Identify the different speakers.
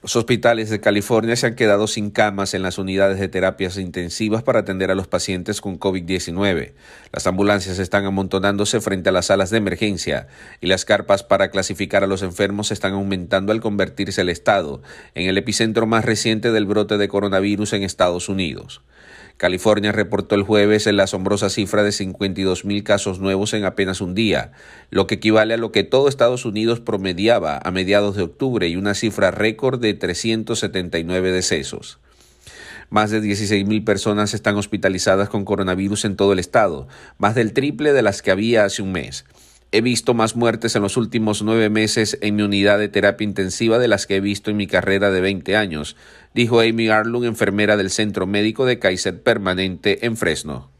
Speaker 1: Los hospitales de California se han quedado sin camas en las unidades de terapias intensivas para atender a los pacientes con COVID-19. Las ambulancias están amontonándose frente a las salas de emergencia y las carpas para clasificar a los enfermos están aumentando al convertirse el estado en el epicentro más reciente del brote de coronavirus en Estados Unidos. California reportó el jueves la asombrosa cifra de mil casos nuevos en apenas un día, lo que equivale a lo que todo Estados Unidos promediaba a mediados de octubre y una cifra récord de 379 decesos. Más de mil personas están hospitalizadas con coronavirus en todo el estado, más del triple de las que había hace un mes. He visto más muertes en los últimos nueve meses en mi unidad de terapia intensiva de las que he visto en mi carrera de 20 años, dijo Amy Arlung, enfermera del Centro Médico de Kaiser Permanente en Fresno.